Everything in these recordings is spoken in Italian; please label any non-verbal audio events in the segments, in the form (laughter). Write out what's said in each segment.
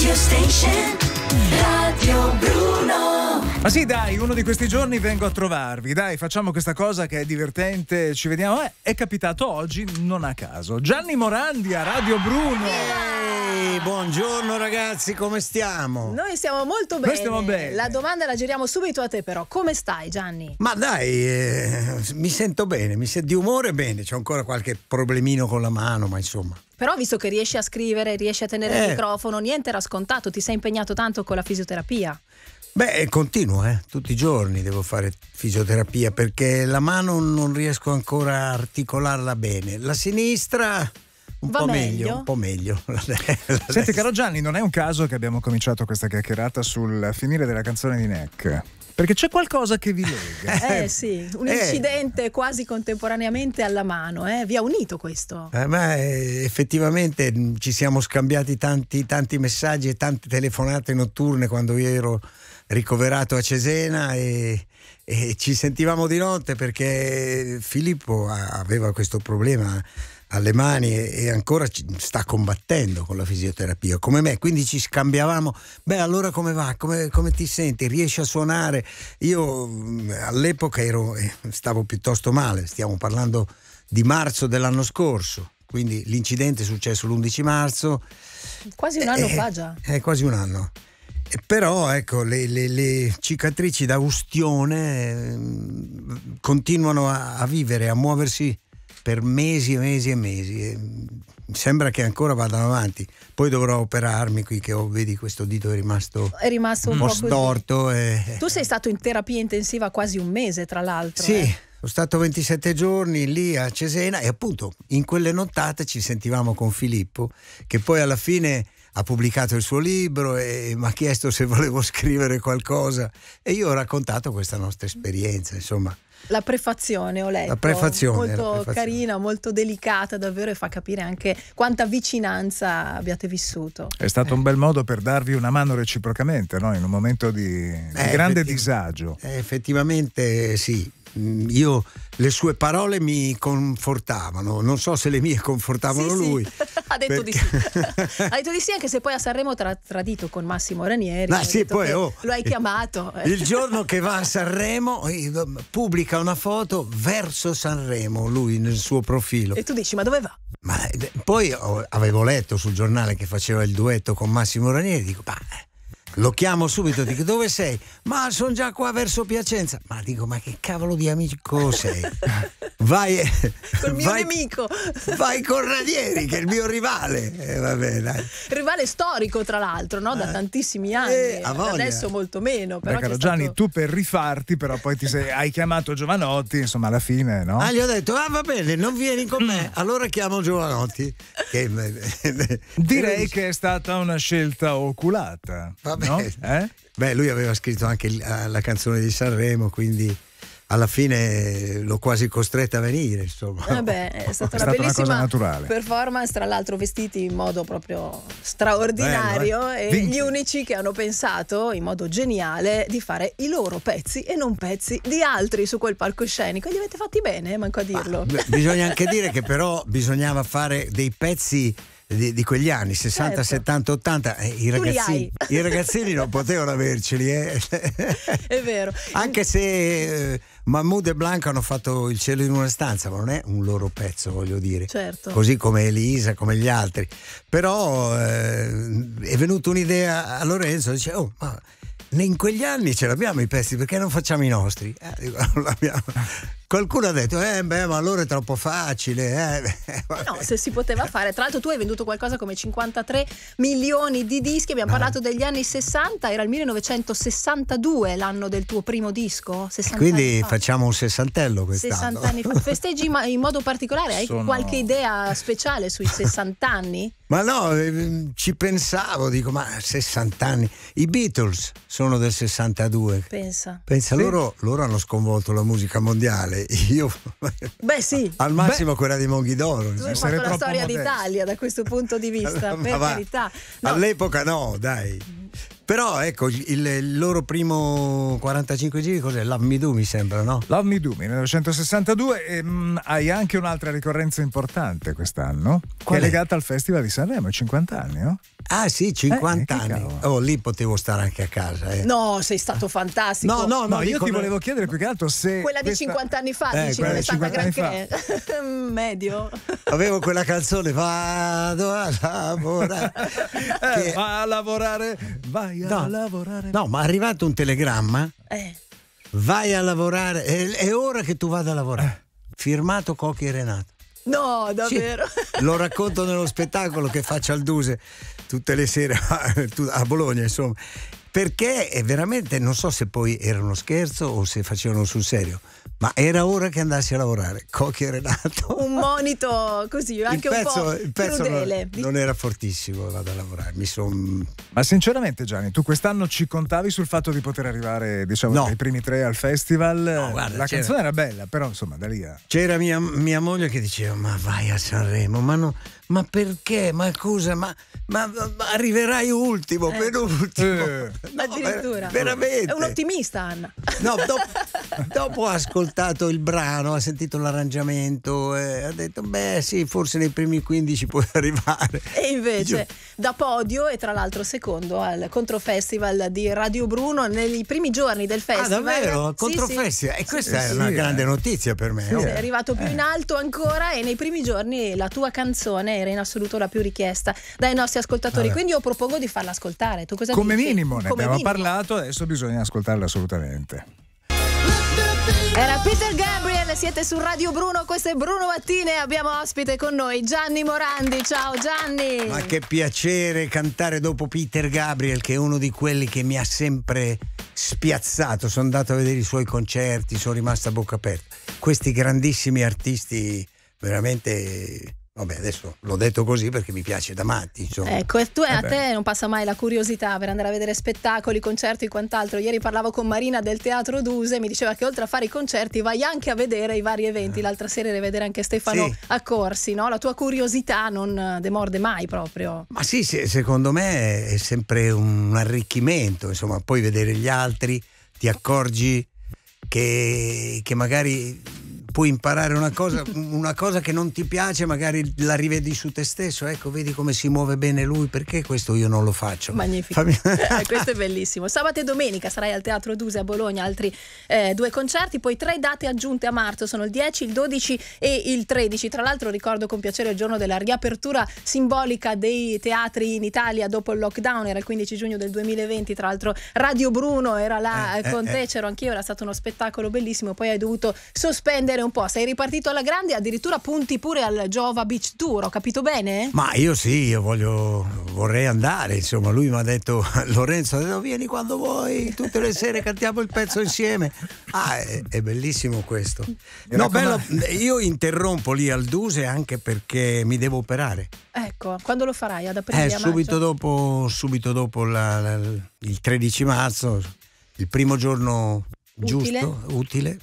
Radio Station Radio Bruno Ma sì dai, uno di questi giorni vengo a trovarvi, dai facciamo questa cosa che è divertente, ci vediamo. Eh, è capitato oggi, non a caso. Gianni Morandi a Radio Bruno. Ehi, buongiorno ragazzi, come stiamo? Noi stiamo molto bene. Noi stiamo bene. La domanda la giriamo subito a te però, come stai Gianni? Ma dai, eh, mi sento bene, mi sento di umore bene, c'ho ancora qualche problemino con la mano, ma insomma. Però visto che riesci a scrivere, riesci a tenere eh. il microfono, niente era scontato, ti sei impegnato tanto con la fisioterapia. Beh, continuo, eh. tutti i giorni devo fare fisioterapia perché la mano non riesco ancora a articolarla bene. La sinistra un Va po' meglio. meglio. un po' meglio. (laughs) Senti, caro Gianni, non è un caso che abbiamo cominciato questa chiacchierata sul finire della canzone di Neck. Perché c'è qualcosa che vi lega. (laughs) Eh sì, un eh. incidente quasi contemporaneamente alla mano, eh? vi ha unito questo. Eh, ma eh, effettivamente mm, ci siamo scambiati tanti, tanti messaggi e tante telefonate notturne quando io ero ricoverato a Cesena e, e ci sentivamo di notte perché Filippo aveva questo problema alle mani e, ancora sta combattendo con la fisioterapia, come me. Quindi ci scambiavamo, beh allora come va, come, come ti senti, riesci a suonare? Io all'epoca ero, eh, stavo piuttosto male, stiamo parlando di marzo dell'anno scorso, quindi l'incidente è successo l'11 marzo. Quasi un eh, anno eh, fa già. È eh, quasi un anno. Però ecco, le, le, le cicatrici da ustione eh, continuano a, a, vivere, a muoversi per mesi e mesi e mesi. E mi sembra che ancora vadano avanti. Poi dovrò operarmi qui che ho, vedi questo dito è rimasto, è rimasto un, po' storto. E... Tu sei stato in terapia intensiva quasi un mese, tra l'altro. Sì. Eh. Sono stato 27 giorni lì a Cesena e appunto in quelle nottate ci sentivamo con Filippo che poi alla fine ha pubblicato il suo libro e mi ha chiesto se (laughs) volevo scrivere qualcosa e io ho raccontato questa nostra esperienza, insomma la prefazione ho letto. La prefazione. Molto la prefazione. carina, molto delicata davvero e fa capire anche quanta vicinanza abbiate vissuto. È stato eh. un bel modo per darvi una mano reciprocamente, no? in un momento di, di eh, grande disagio. Eh, effettivamente sì, Mm, io, le sue parole mi confortavano, non so se le mie confortavano sì, lui. Sì. (laughs) ha detto perché... di sì. ha detto di sì, anche se poi a Sanremo tra, tradito con Massimo Ranieri. Ma sì, poi, oh, lo hai chiamato. (laughs) Il giorno che va a Sanremo eh, pubblica una foto verso Sanremo, lui nel suo profilo. E tu dici, ma dove va? Ma, eh, poi avevo letto sul giornale che faceva il duetto con Massimo Ranieri, e dico, bah, lo chiamo subito, dico dove sei? Ma sono già qua verso Piacenza. Ma dico, ma che cavolo di amico sei? Vai. Eh, col mio vai, nemico. Vai con Ranieri, che è il mio rivale. Eh, vabbè, dai. Rivale storico, tra l'altro, no? da eh, tantissimi anni. Eh, adesso molto meno. Però caro Gianni, tu per rifarti, però poi ti sei, hai chiamato Giovanotti, insomma, alla fine, no? Ah, gli ho detto, ah, va bene, non vieni con me, mm. allora chiamo Giovanotti. Che... Eh, Direi che è stata una scelta oculata. Va No? Eh? Beh, lui aveva scritto anche eh, la canzone di Sanremo, quindi alla fine l'ho quasi costretta a venire. Insomma. Eh è (laughs) stata una è bellissima una performance, tra l'altro vestiti in modo proprio straordinario Bello, eh? e gli unici che hanno pensato in modo geniale di fare i loro pezzi e non pezzi di altri su quel palcoscenico. E li avete fatti bene, manco a dirlo. Ma, bisogna anche dire che però bisognava fare dei pezzi di, di quegli anni, 60, certo. 70, 80, eh, i, ragazzini, i, ragazzini, non potevano averceli. Eh. (laughs) È vero. Anche se eh, Mahmoud e Blanca hanno fatto il cielo in una stanza, ma non è un loro pezzo, voglio dire. Certo. Così come Elisa, come gli altri. Però eh, è venuta un'idea a Lorenzo, dice, oh, ma in quegli anni ce l'abbiamo i pezzi, perché non facciamo i nostri? Eh, dico, (laughs) non qualcuno ha detto, eh beh, ma allora è troppo facile. Eh. (laughs) eh. No, se si poteva fare. Tra l'altro tu hai venduto qualcosa come 53 milioni di dischi, abbiamo no. parlato degli anni 60, era il 1962 l'anno del tuo primo disco. Quindi facciamo un sessantello quest'anno. 60 anni fa. Festeggi ma in modo particolare, hai Sono... qualche idea speciale sui 60 (laughs) anni? Ma no, ehm, ci pensavo, dico, ma 60 anni. I Beatles sono del 62. Pensa. Pensa, sì. loro, loro hanno sconvolto la musica mondiale. Beh, io Beh, sì. (laughs) al massimo Beh, quella di Monghidoro. Lui ha fatto la storia modesto. d'Italia da questo punto di (laughs) vista, per va, carità. No. All'epoca no, dai. Però ecco, il, il loro primo 45 giri cos'è? Love Me Do mi sembra, no? Love Me Do, 1962. E, mh, hai anche un'altra ricorrenza importante quest'anno, che è legata al Festival di Sanremo, 50 anni, no? Ah sì, 50 eh, anni. Oh, lì potevo stare anche a casa. Eh. No, sei stato fantastico. No, no, no, no io ti volevo chiedere più che altro se... Quella questa... di 50 anni fa, eh, dici, non è stata granché. (laughs) Medio. Avevo quella canzone, vado a lavorare. (laughs) Eh, che... Va a lavorare, vai vai a no, lavorare. No, ma è arrivato un telegramma. Eh. Vai a lavorare, è, è, ora che tu vada a lavorare. Eh. Firmato Cocchi e Renato. No, davvero. Sì, (laughs) lo racconto nello spettacolo che faccio al Duse tutte le sere (laughs) a Bologna, insomma. Perché è veramente non so se poi era uno scherzo o se facevano sul serio ma era ora che andassi a lavorare. Cocchi e Renato. Un monito così, anche pezzo, un po' il pezzo crudele. Non, non era fortissimo, vado a lavorare. Son... Ma sinceramente Gianni, tu quest'anno ci contavi sul fatto di poter arrivare, diciamo, no. ai primi tre al festival? No, guarda, La canzone era bella, però insomma, da lì a... C'era mia, mia moglie che diceva, ma vai a Sanremo, ma non ma perché? Ma scusa, ma, ma, ma arriverai ultimo, eh. Ecco. per Eh. No, Addirittura. veramente. È un ottimista, Anna. No, dopo, dopo ha ascoltato il brano, ha sentito l'arrangiamento, eh, ha detto, beh sì, forse nei primi 15 puoi (laughs) arrivare. E invece... Io, da podio e tra l'altro secondo al Controfestival di Radio Bruno nei primi giorni del ah, festival. Ah, davvero? Controfestival? Sì, sì. E questa sì, è una grande eh. notizia per me. Oh. Sei arrivato più eh. in alto ancora e nei primi giorni la tua canzone era in assoluto la più richiesta dai nostri ascoltatori. Vabbè. Quindi io propongo di farla ascoltare. Tu cosa Come dici? minimo, ne Come abbiamo minimo. parlato, adesso bisogna ascoltarla assolutamente. Era Peter Gabriel, siete su Radio Bruno, questo è Bruno Mattine e abbiamo ospite con noi Gianni Morandi. Ciao Gianni! Ma che piacere cantare dopo Peter Gabriel, che è uno di quelli che mi ha sempre spiazzato. Sono andato a vedere i suoi concerti, sono rimasto a bocca aperta. Questi grandissimi artisti veramente Vabbè, adesso l'ho detto così perché mi piace da matti. Insomma. Ecco, e tu, eh a te non passa mai la curiosità per andare a vedere spettacoli, concerti e quant'altro. Ieri parlavo con Marina del Teatro Duse e mi diceva che oltre a fare i concerti vai anche a vedere i vari eventi. Eh. L'altra sera eri a vedere anche Stefano sì. Accorsi, no? La tua curiosità non demorde mai proprio. Ma sì, sì secondo me è sempre un arricchimento, insomma, poi vedere gli altri, ti accorgi che, che magari puoi imparare una cosa, una cosa che non ti piace, magari la rivedi su te stesso, ecco, vedi come si muove bene lui, perché questo io non lo faccio. Magnifico. Fammi... (laughs) Eh, questo è bellissimo. Sabato e domenica sarai al Teatro Duse a Bologna, altri eh, due concerti, poi tre date aggiunte a marzo, sono il 10, il 12 e il 13. Tra l'altro ricordo con piacere il giorno della riapertura simbolica dei teatri in Italia dopo il lockdown, era il 15 giugno del 2020, tra l'altro Radio Bruno era là eh, eh, eh, con eh, te, c'ero anch'io, era stato uno spettacolo bellissimo, poi hai dovuto sospendere un po', sei ripartito alla grande, addirittura punti pure al Giova Beach Tour, ho capito bene? Ma io sì, io voglio, vorrei andare, insomma, lui mi ha detto, (laughs) Lorenzo, ha detto, vieni quando vuoi, tutte le sere cantiamo il pezzo insieme. Ah, è, è bellissimo questo. No, bello, io interrompo lì al Duse anche perché mi devo operare. Ecco, quando lo farai? Ad aprile? Eh, subito dopo, subito dopo la, la, il 13 marzo, il primo giorno giusto, utile, utile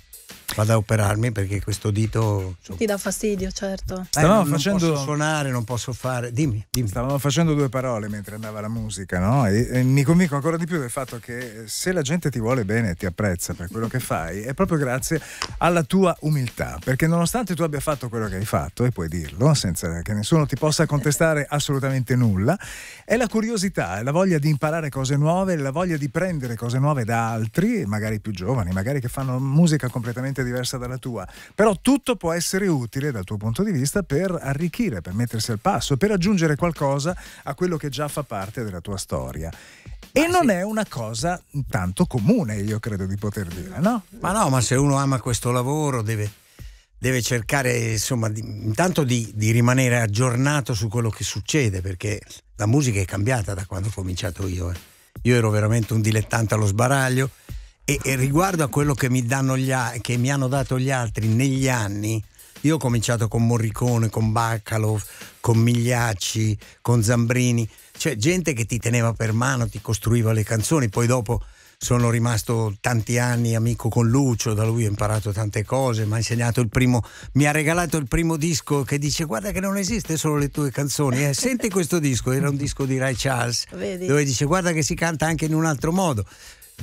vado a operarmi perché questo dito so. ti dà fastidio, certo. eh, non, facendo... non posso suonare, non posso fare. Dimmi, dimmi. Stavamo facendo due parole mentre andava la musica, no? E, e mi convinco ancora di più del fatto che se la gente ti vuole bene e ti apprezza per quello che fai, è proprio grazie alla tua umiltà. Perché nonostante tu abbia fatto quello che hai fatto, e puoi dirlo senza che nessuno ti possa contestare assolutamente nulla, è la curiosità, è la voglia di imparare cose nuove, la voglia di prendere cose nuove da altri, magari più giovani, magari che fanno musica completamente diversa dalla tua, però tutto può essere utile dal tuo punto di vista per arricchire, per mettersi al passo, per aggiungere qualcosa a quello che già fa parte della tua storia. E ah, non è una cosa tanto comune, io credo di poter dire, no? Ma no, ma se uno ama questo lavoro deve, deve cercare, insomma, di, intanto di, di, rimanere aggiornato su quello che succede, perché la musica è cambiata da quando ho cominciato io. Eh. Io ero veramente un dilettante allo sbaraglio, e, e riguardo a quello che mi, gli, che mi, hanno dato gli altri negli anni, io ho cominciato con Morricone, con Baccalo, con Migliacci, con Zambrini, cioè gente che ti teneva per mano, ti costruiva le canzoni, poi dopo sono rimasto tanti anni amico con Lucio, da lui ho imparato tante cose, mi ha insegnato il primo, mi ha regalato il primo disco che dice guarda che non esiste solo le tue canzoni, eh, senti questo disco, era un disco di Ray Charles, Vedi. dove dice guarda che si canta anche in un altro modo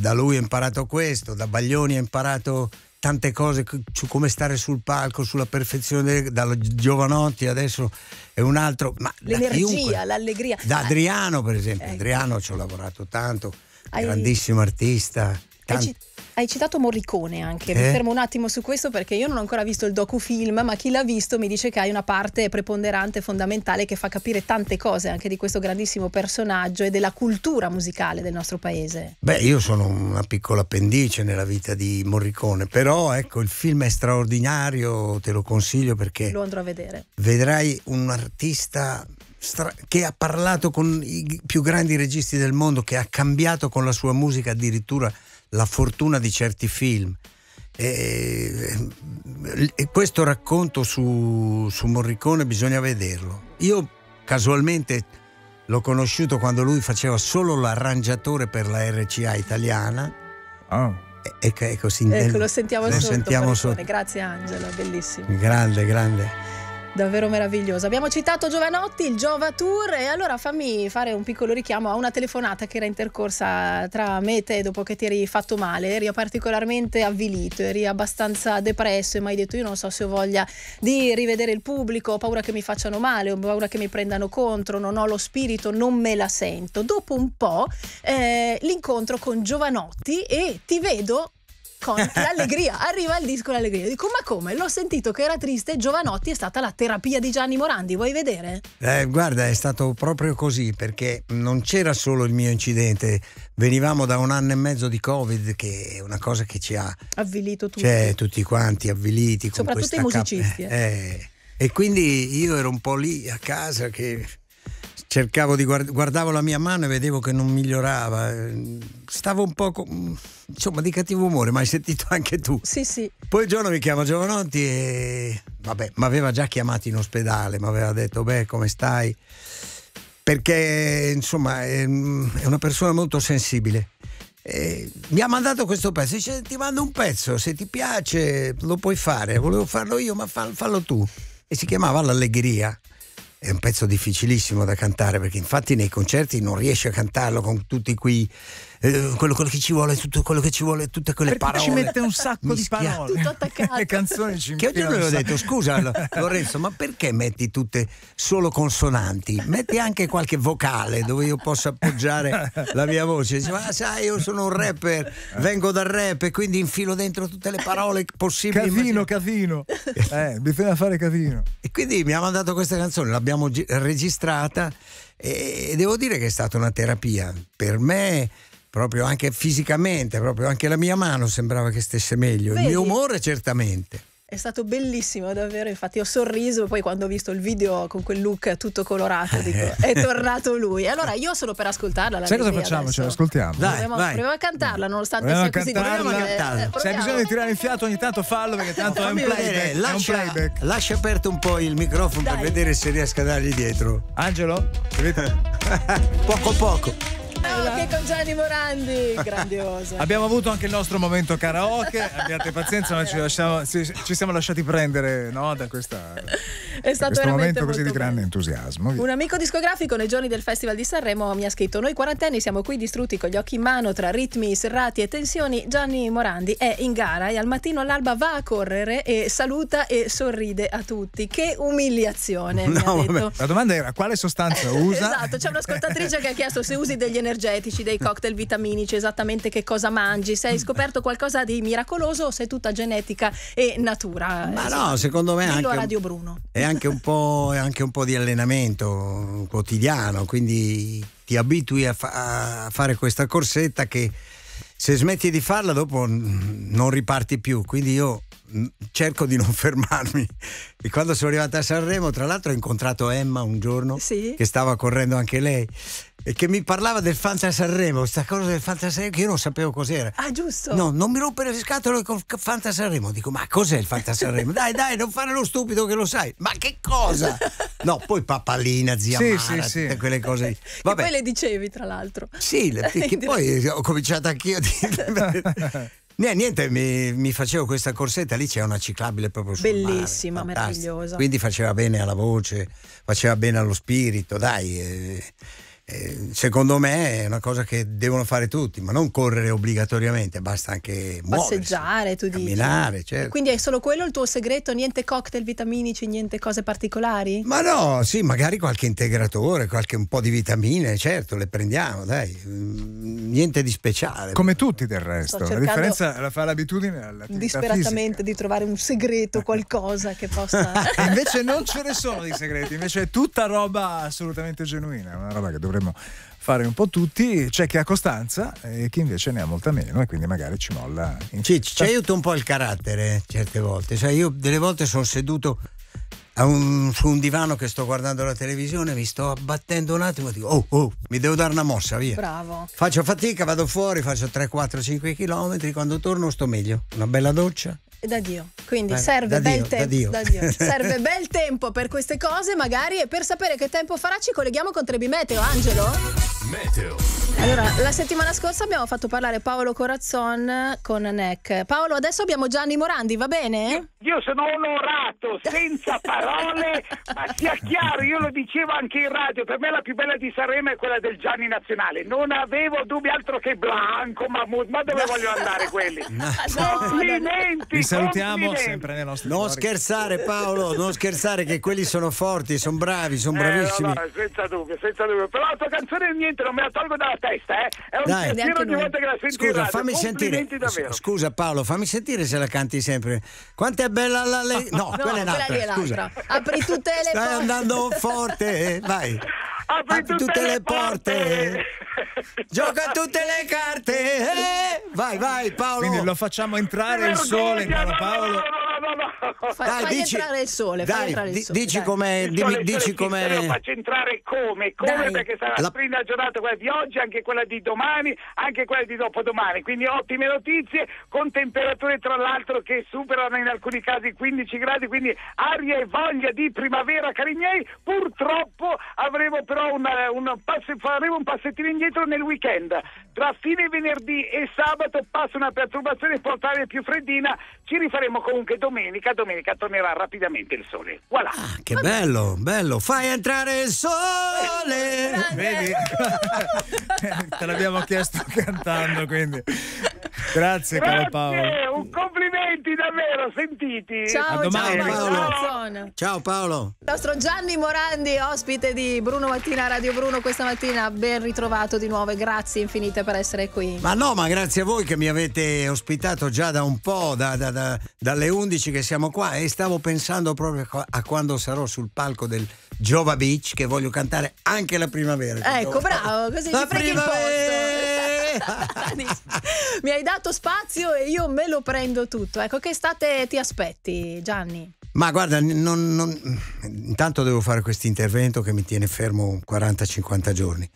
da lui ho imparato questo, da Baglioni ho imparato tante cose su come stare sul palco, sulla perfezione da Giovanotti adesso è un altro. Ma L'energia, chiunque, l'allegria. Da Adriano, per esempio. Ecco. Adriano ci ho lavorato tanto, Hai... grandissimo artista. Tanti... Hai citato Morricone anche, eh? mi fermo un attimo su questo perché io non ho ancora visto il docufilm, ma chi l'ha visto mi dice che hai una parte preponderante, fondamentale, che fa capire tante cose anche di questo grandissimo personaggio e della cultura musicale del nostro paese. Beh, io sono una piccola appendice nella vita di Morricone, però ecco, il film è straordinario, te lo consiglio perché... Lo andrò a vedere. Vedrai un artista che ha parlato con i più grandi registi del mondo, che ha cambiato con la sua musica addirittura la fortuna di certi film. E, e questo racconto su, su Morricone bisogna vederlo. Io casualmente l'ho conosciuto quando lui faceva solo l'arrangiatore per la RCA italiana. Oh. Ecco, ecco, ecco, lo sentiamo, lo sotto, sentiamo sotto. Grazie Angelo, bellissimo. Grande, grande. Davvero meraviglioso. Abbiamo citato Giovanotti, il Giova Tour e allora fammi fare un piccolo richiamo a una telefonata che era intercorsa tra me e te dopo che ti eri fatto male, eri particolarmente avvilito, eri abbastanza depresso e mi hai detto io non so se ho voglia di rivedere il pubblico, ho paura che mi facciano male, ho paura che mi prendano contro, non ho lo spirito, non me la sento. Dopo un po' eh, l'incontro con Giovanotti e ti vedo con l'allegria. Arriva il disco l'allegria. Dico, ma come? L'ho sentito che era triste. Giovanotti è stata la terapia di Gianni Morandi. Vuoi vedere? Eh, guarda, è stato proprio così perché non c'era solo il mio incidente. Venivamo da un anno e mezzo di Covid, che è una cosa che ci ha avvilito tutti. Cioè, tutti quanti avviliti. Soprattutto i musicisti. Cap- eh. eh. Eh. E quindi io ero un po' lì a casa che cercavo di guard- guardavo la mia mano e vedevo che non migliorava. Eh, stavo un po' con, insomma di cattivo umore, ma hai sentito anche tu. Sì, sì. Poi il giorno mi chiama Giovanotti e vabbè, mi aveva già chiamato in ospedale, mi aveva detto "Beh, come stai?" Perché insomma, è, è una persona molto sensibile. E mi ha mandato questo pezzo, dice ti mando un pezzo, se ti piace lo puoi fare, volevo farlo io, ma fallo tu. E si chiamava L'Allegria è un pezzo difficilissimo da cantare perché infatti nei concerti non riesci a cantarlo con tutti quei eh, quello, quello, che ci vuole, tutto quello che ci vuole, tutte quelle Perché parole. ci mette un sacco di parole. Tutto attaccato. Le canzoni ci Che oggi gli ho detto, scusa (laughs) Lorenzo, ma perché metti tutte solo consonanti? Metti anche qualche vocale dove io possa appoggiare la mia voce. Dice, ma sai, io sono un rapper, vengo dal rap e quindi infilo dentro tutte le parole possibili. Cavino, cavino. (laughs) Eh, bisogna fare cavino. E quindi mi ha mandato questa canzone, l'abbiamo registrata e devo dire che è stata una terapia. Per me proprio anche fisicamente, proprio anche la mia mano sembrava che stesse meglio, Vedi? il mio umore certamente. È stato bellissimo, davvero. Infatti, ho sorriso poi quando ho visto il video con quel look tutto colorato. Eh. Dico, è tornato lui. Allora, eh. io sono per ascoltarla. La Sai cosa facciamo? Adesso. Ce l'ascoltiamo. Dai, proviamo, vai. proviamo a cantarla, nonostante proviamo sia così. Proviamo a cantarla. Eh, Se hai bisogno di tirare in fiato, ogni tanto fallo perché tanto è un playback. Lascia, eh, è un playback. lascia aperto un po' il microfono Dai. per vedere se riesco a dargli dietro. Angelo? (laughs) poco poco karaoke con Gianni Morandi, (laughs) grandioso. Abbiamo avuto anche il nostro momento karaoke, abbiate pazienza, ma ci, lasciamo, ci, ci siamo lasciati prendere no, da questa è stato questo momento così di grande bello. entusiasmo. Un amico discografico nei giorni del Festival di Sanremo mi ha scritto: Noi quarantenni siamo qui distrutti con gli occhi in mano tra ritmi serrati e tensioni. Gianni Morandi è in gara e al mattino all'alba va a correre e saluta e sorride a tutti. Che umiliazione! No, La domanda era quale sostanza (laughs) usa? esatto, c'è un'ascoltatrice che ha chiesto se usi degli energetici, dei cocktail vitaminici, esattamente che cosa mangi, se hai scoperto qualcosa di miracoloso o se è tutta genetica e natura. Ma no, secondo me Dillo anche... Radio Bruno. Eh, anche un po', anche un po di allenamento quotidiano, quindi ti abitui a, fa- a fare questa corsetta che se smetti di farla dopo non riparti più. Quindi io cerco di non (laughs) fermarmi. E quando sono arrivata a Sanremo, tra l'altro ho incontrato Emma un giorno, sì. che stava correndo anche lei, e che mi parlava del Fanta Sanremo, questa cosa del Fanta Sanremo che io non sapevo cos'era. Ah, giusto. No, non mi rompere le scatole con Fanta Sanremo. Dico, ma cos'è il Fanta Sanremo? (laughs) dai, dai, non fare lo stupido che lo sai. Ma che cosa? No, poi papalina, zia sì, Mara, sì, tutte sì. quelle cose Vabbè. Che poi le dicevi, tra l'altro. Sì, le, (laughs) che poi ho cominciato anch'io a dire... Niente, mi, mi, facevo questa corsetta, lì c'è una ciclabile proprio sul Bellissima, mare, meravigliosa. Quindi faceva bene alla voce, faceva bene allo spirito, dai. Eh, eh, secondo me è una cosa che devono fare tutti, ma non correre obbligatoriamente, basta anche passeggiare, muoversi, tu camminare, dici. Certo. Quindi è solo quello il tuo segreto, niente cocktail vitaminici, niente cose particolari? Ma no, sì, magari qualche integratore, qualche un po' di vitamine, certo, le prendiamo, dai niente di speciale. Come tutti del resto, la differenza la fa l'abitudine Disperatamente fisica. di trovare un segreto, (laughs) qualcosa che possa... (laughs) invece non ce ne sono di segreti, invece è tutta roba assolutamente genuina, una roba che dovremmo fare un po' tutti, c'è chi ha costanza e chi invece ne ha molta meno e quindi magari ci molla. In ci, ci aiuta un po' il carattere certe volte, cioè io delle volte sono seduto un, su un divano che sto guardando la televisione, mi sto abbattendo un attimo, dico, oh, oh, mi devo dare una mossa, via. Bravo. Faccio fatica, vado fuori, faccio 3, 4, 5 km, quando torno sto meglio. Una bella doccia da Dio. Quindi eh, serve, da bel Dio, da Dio. (laughs) serve bel tempo per queste cose, magari. E per sapere che tempo farà, ci colleghiamo con Trebi Meteo, Angelo? Meteo. Allora, la settimana scorsa abbiamo fatto parlare Paolo Corazzon con NEC. Paolo, adesso abbiamo Gianni Morandi, va bene? Io sono onorato, senza parole, (laughs) ma sia chiaro, io lo dicevo anche in radio, per me la più bella di Sanremo è quella del Gianni Nazionale. Non avevo dubbi altro che Blanco, Mahmoud, ma dove no. vogliono andare quelli? (laughs) No. Complimenti, no, salutiamo sempre nei nostri Non story. scherzare Paolo, non scherzare che quelli sono forti, sono bravi, sono eh, bravissimi. Eh, no, senza dubbio, senza dubbio. Però la tua canzone niente, non me la tolgo dalla testa, eh. È un Dai, pensiero ogni volta che la sento Scusa, fammi sentire. Davvero. Scusa Paolo, fammi sentire se la canti sempre. Quanto è bella la lei? (laughs) No, no quella è un'altra. Quella è l'altra. Scusa. Apri tutte le Stai andando (laughs) forte, eh, vai apri, apri tutte, tutte, le porte, porte. gioca tutte le carte. Eh? Vai, vai, Paolo. Quindi lo facciamo entrare il sole, caro Paolo. Fai, dai, fai dici, entrare il sole, dai, entrare il sole, dici come dici come lo faccio entrare come, come dai. perché sarà la prima giornata quella di oggi, anche quella di domani, anche quella di dopodomani. Quindi ottime notizie con temperature tra l'altro che superano in alcuni casi i 15 gradi, quindi aria e voglia di primavera cari miei. Purtroppo avremo però farò una, una, passo, faremo un passettino indietro nel weekend tra fine venerdì e sabato passa una perturbazione portare più freddina, ci rifaremo comunque domenica, domenica tornerà rapidamente il sole. Voilà. Ah, che bello, bello, fai entrare il sole. Vedi? (laughs) Te l'abbiamo chiesto cantando, quindi Grazie, Grazie caro Paolo. Un complimenti davvero, sentiti. Ciao, a domani, ciao Paolo. Paolo. Ciao Paolo. Il nostro Gianni Morandi, ospite di Bruno Mattina Radio Bruno questa mattina, ben ritrovato di nuovo e grazie infinite grazie per essere qui. Ma no, ma grazie a voi che mi avete ospitato già da un po', da, da, da, dalle 11 che siamo qua e stavo pensando proprio a quando sarò sul palco del Giova Beach che voglio cantare anche la primavera. Ecco, bravo, così la ci prendi il posto. (laughs) mi hai dato spazio e io me lo prendo tutto. Ecco, che estate ti aspetti, Gianni? Ma guarda, non, non... intanto devo fare questo intervento che mi tiene fermo 40-50 giorni.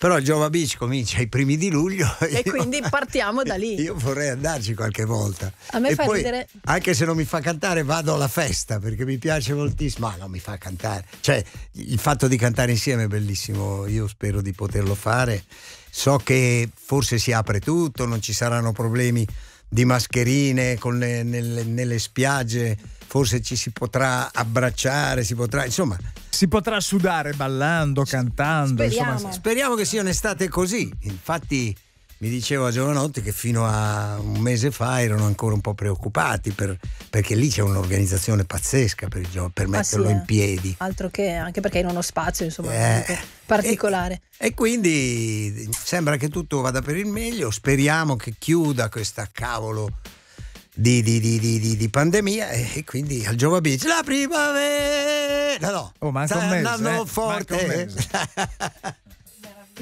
Però il Giova Beach comincia ai primi di luglio. E (laughs) io, quindi partiamo da lì. Io vorrei andarci qualche volta. A me e fa poi, ridere. Anche se non mi fa cantare, vado alla festa perché mi piace moltissimo. Ma non mi fa cantare. Cioè, il fatto di cantare insieme è bellissimo. Io spero di poterlo fare. So che forse si apre tutto, non ci saranno problemi di mascherine le, nelle, nelle spiagge forse ci si potrà abbracciare, si potrà, insomma... Si potrà sudare ballando, cantando. Speriamo, insomma. speriamo che sia un'estate così. Infatti mi diceva a Giovanotti che fino a un mese fa erano ancora un po' preoccupati per, perché lì c'è un'organizzazione pazzesca per, il, per ah, metterlo sì, in eh. piedi. Altro che, anche perché in uno spazio insomma, eh, particolare. E, e, quindi sembra che tutto vada per il meglio, speriamo che chiuda questa cavolo di, di, di, di pandemia e quindi al Giova Beach la primavera no no oh, sta mese, andando eh? forte (laughs)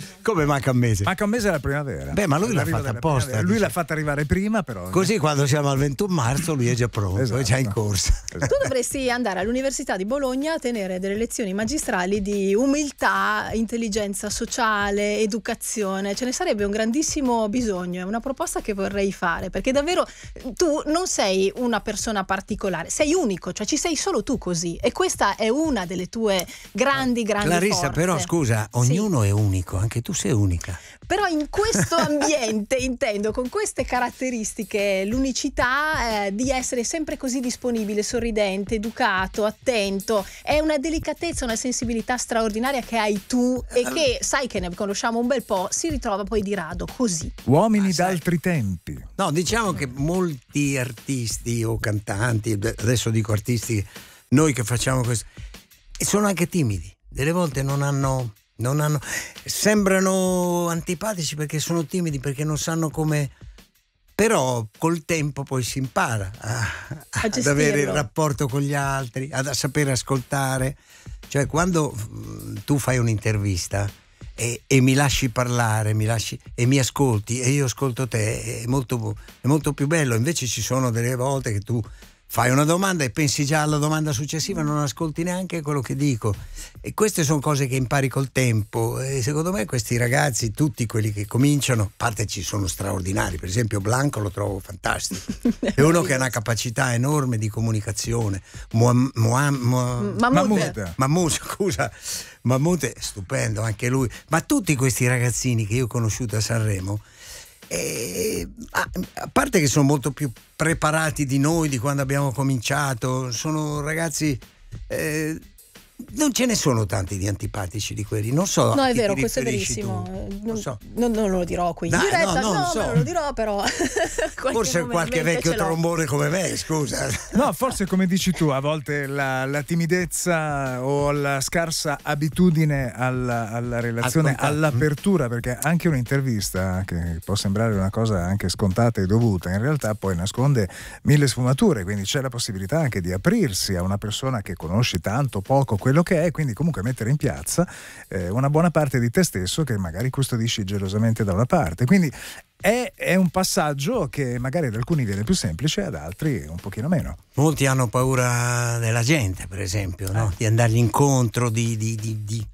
(laughs) Come manca un mese? Manca un mese alla primavera. Beh, ma lui l'ha fatta apposta. Lui l'ha fatta arrivare prima, però. Così no? quando siamo al 21 marzo lui è già pronto, esatto. è già in esatto. corsa. Esatto. Tu dovresti andare all'Università di Bologna a tenere delle lezioni magistrali di umiltà, intelligenza sociale, educazione. Ce ne sarebbe un grandissimo bisogno, è una proposta che vorrei fare, perché davvero eh, tu non sei una persona particolare, sei unico, cioè ci sei solo tu così. E questa è una delle tue grandi, grandi Clarissa, forze. però scusa, ognuno sì. è unico, anche eh anche tu sei unica. Però in questo (laughs) ambiente intendo, con queste caratteristiche, l'unicità eh, di essere sempre così disponibile, sorridente, educato, attento, è una delicatezza, una sensibilità straordinaria che hai tu e eh, che sai che ne conosciamo un bel po', si ritrova poi di rado così. Uomini ah, d'altri tempi. No, diciamo che molti artisti o cantanti, adesso dico artisti, noi che facciamo questo, sono anche timidi, delle volte non hanno hanno, sembrano antipatici perché sono timidi, perché non sanno come... Però col tempo poi si impara a, a ad avere il rapporto con gli altri, ad, a sapere ascoltare. Cioè quando mm, tu fai un'intervista, e, e, mi lasci parlare mi lasci, e mi ascolti e io ascolto te, è molto, è molto, più bello. Invece ci sono delle volte che tu fai una domanda e pensi già alla domanda successiva, non ascolti neanche quello che dico. E queste sono cose che impari col tempo e secondo me questi ragazzi, tutti quelli che cominciano, a parte ci sono straordinari, per esempio Blanco lo trovo fantastico, (laughs) è uno che ha una capacità enorme di comunicazione, Muam, Mammut, scusa, Mammut è stupendo anche lui, ma tutti questi ragazzini che io ho conosciuto a Sanremo, e, eh, a, a parte che sono molto più preparati di noi di quando abbiamo cominciato, sono ragazzi eh, non ce ne sono tanti di antipatici di quelli, non so. No, è vero, questo è verissimo. Non, so. non, non, lo dirò qui. Da, diretta, no, no, so. non lo dirò, però. (laughs) qualche forse qualche vecchio trombone come me, scusa. No, forse come dici tu, a volte la, la timidezza o la scarsa abitudine alla, alla relazione, Al all'apertura, perché anche un'intervista che può sembrare una cosa anche scontata e dovuta, in realtà poi nasconde mille sfumature, quindi c'è la possibilità anche di aprirsi a una persona che conosci tanto, poco, quello che è, quindi comunque mettere in piazza eh, una buona parte di te stesso che magari custodisci gelosamente da una parte. Quindi è, è, un passaggio che magari ad alcuni viene più semplice, ad altri un pochino meno. Molti hanno paura della gente, per esempio, no? eh. di andargli incontro, di, di, di, di,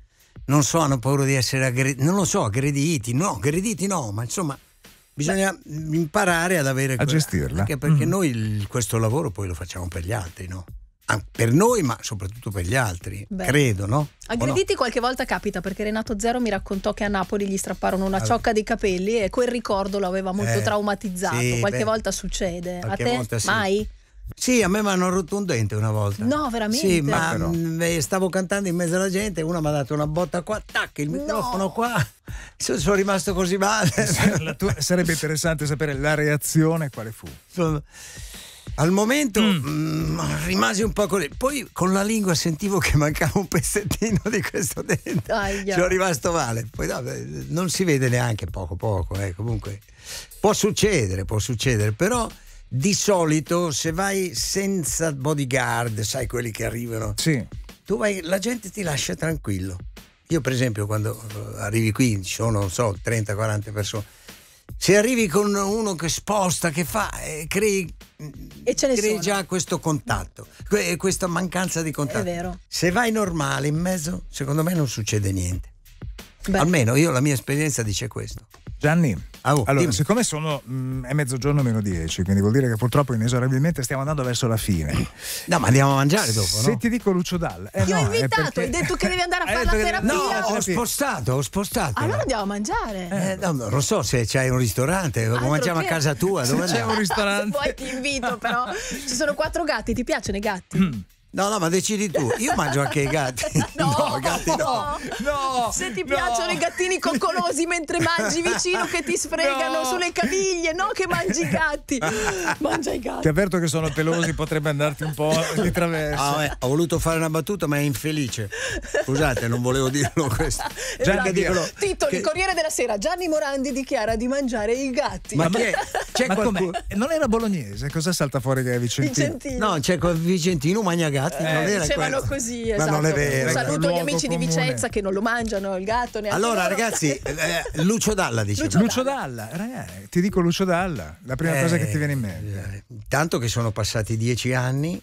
Non so, hanno paura di essere aggrediti, non lo so, aggrediti, no, aggrediti no, ma insomma bisogna Beh, imparare ad avere... A gestirla. Anche perché mm. noi il, questo lavoro poi lo facciamo per gli altri, no? per noi, ma soprattutto per gli altri, Beh. credo, no? Aggrediti no? qualche volta capita, perché Renato Zero mi raccontò che a Napoli gli strapparono una ciocca dei capelli e quel ricordo lo aveva molto eh, traumatizzato. Sì, qualche beh, volta succede. Qualche a te volta sì. mai? Sì, a me mi hanno rotto un dente una volta. No, veramente? Sì, ma mh, mm, stavo cantando in mezzo alla gente, una mi ha dato una botta qua, tac, il microfono no. qua. Sono, rimasto così male. Tua, sarebbe interessante sapere la reazione quale fu. Sono al momento mm. mh, mm, rimasi un po' così. Poi con la lingua sentivo che mancava un pezzettino di questo dente. Ci ho rimasto male. Poi no, non si vede neanche poco poco. Eh. Comunque può succedere, può succedere, però di solito se vai senza bodyguard, sai quelli che arrivano, sì. tu vai, la gente ti lascia tranquillo. Io per esempio quando eh, arrivi qui ci sono, non so, 30-40 persone se arrivi con uno che sposta, che fa, eh, crei, e ce ne crei sono. già questo contatto, eh, questa mancanza di contatto. Se vai normale in mezzo, secondo me non succede niente. Beh. Almeno io la mia esperienza dice questo. Gianni, ah, oh, allora, dimmi. siccome sono, mh, mm, è mezzogiorno meno 10, quindi vuol dire che purtroppo inesorabilmente stiamo andando verso la fine. No, ma andiamo a mangiare dopo. Se no? ti dico Lucio Dalla. Eh, ti no, ho invitato, perché... hai detto che devi andare a (laughs) eh, fare la terapia. No, ho spostato, ho spostato. Allora andiamo a mangiare. Eh, eh no, non so se c'hai un ristorante, lo mangiamo che... a casa tua. Dove c'è un ristorante? Poi (laughs) ti invito, però. Ci sono quattro gatti, ti piacciono i gatti? Mm. No, no, ma decidi tu. Io mangio anche i gatti. (laughs) (laughs) No, no gatti no. no. Se ti piacciono i gattini coccolosi mentre mangi vicino che ti sfregano no. sulle caviglie, no che mangi i gatti. Mangia i gatti. Ti avverto che sono pelosi, potrebbe andarti un po' di traverso. Ah, eh, ho voluto fare una battuta, ma è infelice. Scusate, non volevo dirlo questo. Esatto. Gianni, dicono, Titoli, che... Corriere della Sera, Gianni Morandi dichiara di mangiare i gatti. Ma, che... c'è ma qualcuno... Non era bolognese, cosa salta fuori che è Vicentino? Vicentino. No, c'è Vicentino mangia gatti gatti eh, non era dicevano questo. così esatto. Ma non esatto. è vero. Un saluto gli amici comune. di Vicenza che non lo mangiano il gatto neanche allora loro. ragazzi (laughs) eh, eh, Lucio Dalla dice Lucio, Lucio Dalla, Dalla. Ragazzi, eh, ti dico Lucio Dalla la prima eh, cosa che ti viene in eh, mente tanto che sono passati dieci anni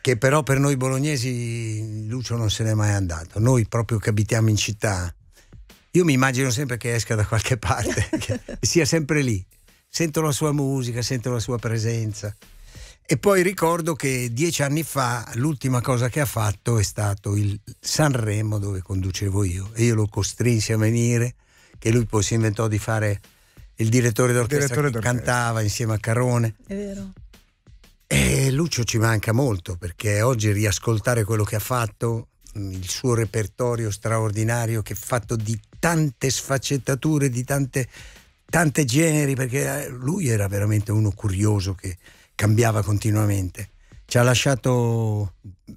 che però per noi bolognesi Lucio non se n'è mai andato noi proprio che abitiamo in città io mi immagino sempre che esca da qualche parte, (laughs) che sia sempre lì. Sento la sua musica, sento la sua presenza. E poi ricordo che dieci anni fa l'ultima cosa che ha fatto è stato il Sanremo dove conducevo io e io lo costrinsi a venire, che lui poi si inventò di fare il direttore d'orchestra direttore che cantava insieme a Carone. È vero. E Lucio ci manca molto perché oggi riascoltare quello che ha fatto, il suo repertorio straordinario che è fatto di tante sfaccettature, di tante, tante generi, perché eh, lui era veramente uno curioso che cambiava continuamente. Ci ha lasciato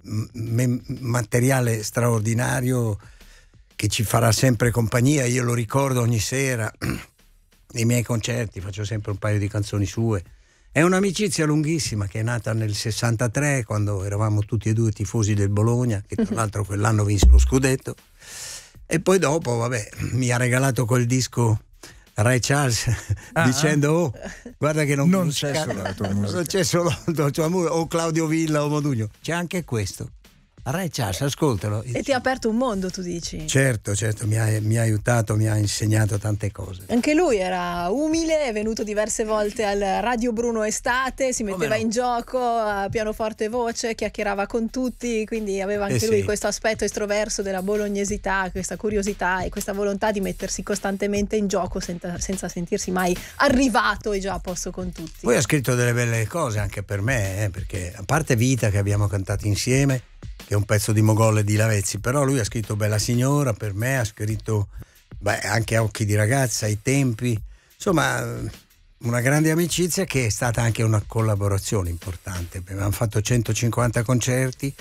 mm, materiale straordinario che ci farà sempre compagnia, io lo ricordo ogni sera (clears throat) nei miei concerti, faccio sempre un paio di canzoni sue. È un'amicizia lunghissima che è nata nel 63 quando eravamo tutti e due tifosi del Bologna, che tra (laughs) l'altro quell'anno vinse lo scudetto. E poi dopo, vabbè, mi ha regalato quel disco Ray Charles (laughs) ah, dicendo ah. oh, guarda che non, non c'è solo la tua musica, non c'è solo la tua musica o Claudio Villa o Modugno, c'è anche questo. Ray Charles, ascoltalo. E ti ha aperto un mondo, tu dici? Certo, certo, mi ha, mi ha, aiutato, mi ha insegnato tante cose. Anche lui era umile, è venuto diverse volte al Radio Bruno Estate, si metteva no? in gioco a pianoforte e voce, chiacchierava con tutti, quindi aveva eh anche eh lui questo aspetto estroverso della bolognesità, questa curiosità e questa volontà di mettersi costantemente in gioco senza, senza sentirsi mai arrivato e già a posto con tutti. Poi ha scritto delle belle cose anche per me, eh, perché a parte Vita che abbiamo cantato insieme, che è un pezzo di Mogolle di Lavezzi, però lui ha scritto Bella Signora per me, ha scritto beh, anche A Occhi di ragazza, I tempi, insomma una grande amicizia che è stata anche una collaborazione importante. Abbiamo fatto 150 concerti,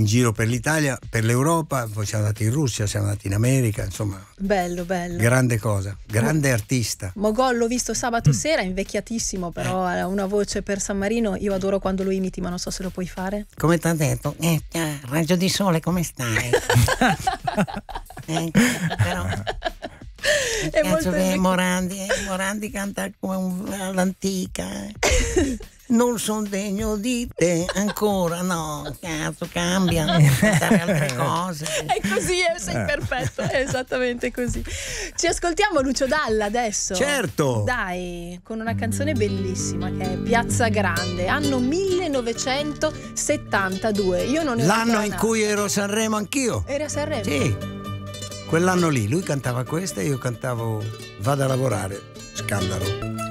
in giro per l'Italia, per l'Europa, poi siamo andati in Russia, siamo andati in America, insomma. Bello, bello. Grande cosa, grande Mo- artista. Mogol l'ho visto sabato mm. sera, invecchiatissimo però, eh. ha una voce per San Marino, io adoro quando lo imiti, ma non so se lo puoi fare. Come ti ha detto, eh, eh, raggio di sole, come stai? (laughs) Eh, eh, però... È molto che Morandi, eh, Morandi canta come un, all'antica. Eh. (laughs) non sono degno di te ancora, no, cazzo, cambia, fare (laughs) altre cose. È così, è, eh, sei eh. perfetto, è esattamente così. Ci ascoltiamo Lucio Dalla adesso. Certo. Dai, con una canzone bellissima che è Piazza Grande, anno 1972. Io non L'anno in cui ero a Sanremo anch'io. Era a Sanremo? Sì. Quell'anno lì lui cantava questa e io cantavo Vado a lavorare, scandalo.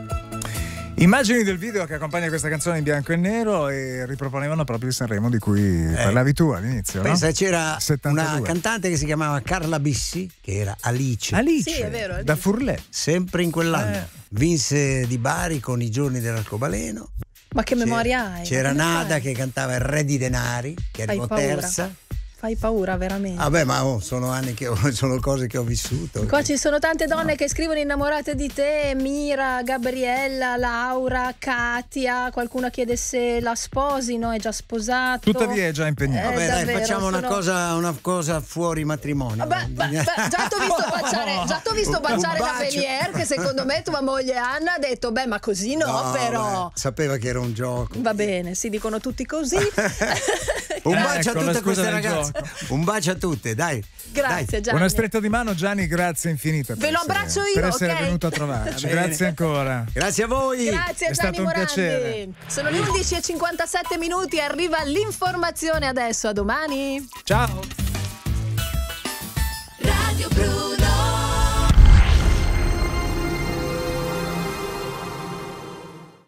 Immagini del video che accompagna questa canzone in bianco e nero e riproponevano proprio il Sanremo di cui eh, parlavi tu all'inizio. Pensa, no? c'era 72. una cantante che si chiamava Carla Bissi, che era Alice. Alice, sì, vero, Alice. da Furlè. Sempre in quell'anno. Eh. Vinse di Bari con i giorni dell'arcobaleno. Ma che memoria c'era, hai? C'era Nada hai? che cantava Il Re di Denari, che arrivò terza. Fai paura veramente. Vabbè, ma oh, sono anni che ho, (laughs) sono cose che ho vissuto. Qua ci sono tante donne no. che scrivono innamorate di te, Mira, Gabriella, Laura, Katia, qualcuno chiede se la sposi, no, è già sposato. Tuttavia è già impegnata. Eh, Vabbè, davvero, dai, facciamo sono... una, cosa, una, cosa, fuori matrimonio. Vabbè, beh, già ti ho visto (laughs) baciare, già la Belier che secondo me tua moglie Anna ha detto "Beh, ma così no, no però". Beh, sapeva che era un gioco. Va bene, si dicono tutti così. (laughs) Un eh, bacio ecco, a tutte queste ragazze. Gioco. (laughs) Un bacio a tutte, dai. Grazie dai. Gianni. Una stretta di mano Gianni, grazie infinita. Ve lo abbraccio io. Per essere okay. venuto a trovare. grazie ancora. Grazie a voi. Grazie È Gianni stato un piacere. Sono le 11.57 minuti, arriva l'informazione adesso, a domani. Ciao.